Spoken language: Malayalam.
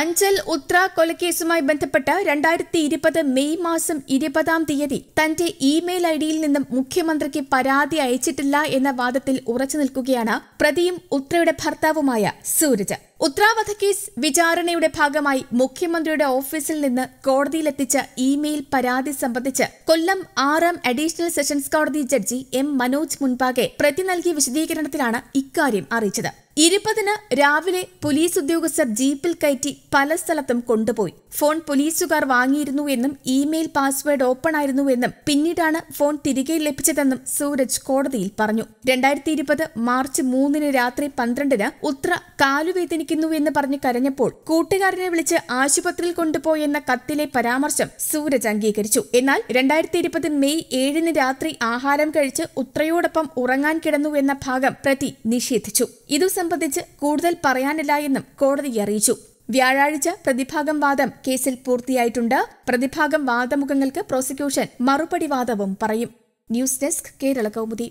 അഞ്ചൽ ഉത്ര കൊലക്കേസുമായി ബന്ധപ്പെട്ട് രണ്ടായിരത്തി ഇരുപത് മെയ് മാസം ഇരുപതാം തീയതി തന്റെ ഇമെയിൽ ഐ ഡിയിൽ നിന്നും മുഖ്യമന്ത്രിക്ക് പരാതി അയച്ചിട്ടില്ല എന്ന വാദത്തിൽ ഉറച്ചു നിൽക്കുകയാണ് പ്രതിയും ഉത്രയുടെ ഭർത്താവുമായ സൂരജ് ഉത്രാവധ കേസ് വിചാരണയുടെ ഭാഗമായി മുഖ്യമന്ത്രിയുടെ ഓഫീസിൽ നിന്ന് കോടതിയിലെത്തിച്ച ഇമെയിൽ പരാതി സംബന്ധിച്ച് കൊല്ലം ആറാം അഡീഷണൽ സെഷൻസ് കോടതി ജഡ്ജി എം മനോജ് മുൻപാകെ പ്രതി നൽകിയ വിശദീകരണത്തിലാണ് ഇക്കാര്യം അറിയിച്ചത് ഇരുപതിന് രാവിലെ പോലീസ് ഉദ്യോഗസ്ഥർ ജീപ്പിൽ കയറ്റി പല സ്ഥലത്തും കൊണ്ടുപോയി ഫോൺ പോലീസുകാർ വാങ്ങിയിരുന്നു എന്നും ഇമെയിൽ പാസ്വേഡ് ഓപ്പൺ ആയിരുന്നു എന്നും പിന്നീടാണ് ഫോൺ തിരികെ ലഭിച്ചതെന്നും സൂരജ് കോടതിയിൽ പറഞ്ഞു രണ്ടായിരത്തി മാർച്ച് മൂന്നിന് രാത്രി പന്ത്രണ്ടിന് ഉത്ര കാലുവേദന വേദനിക്കുന്നു എന്ന് പറഞ്ഞ് കരഞ്ഞപ്പോൾ കൂട്ടുകാരനെ വിളിച്ച് ആശുപത്രിയിൽ കൊണ്ടുപോയെന്ന കത്തിലെ പരാമർശം സൂരജ് അംഗീകരിച്ചു എന്നാൽ രണ്ടായിരത്തി ഇരുപത് മെയ് ഏഴിന് രാത്രി ആഹാരം കഴിച്ച് ഉത്രയോടൊപ്പം ഉറങ്ങാൻ കിടന്നു എന്ന ഭാഗം പ്രതി നിഷേധിച്ചു ഇതു സംബന്ധിച്ച് കൂടുതൽ പറയാനില്ല എന്നും കോടതി അറിയിച്ചു വ്യാഴാഴ്ച പ്രതിഭാഗം വാദം കേസിൽ പൂർത്തിയായിട്ടുണ്ട് പ്രതിഭാഗം വാദമുഖങ്ങൾക്ക് പ്രോസിക്യൂഷൻ മറുപടി വാദവും പറയും ന്യൂസ് ഡെസ്ക് കേരള കൗമുദി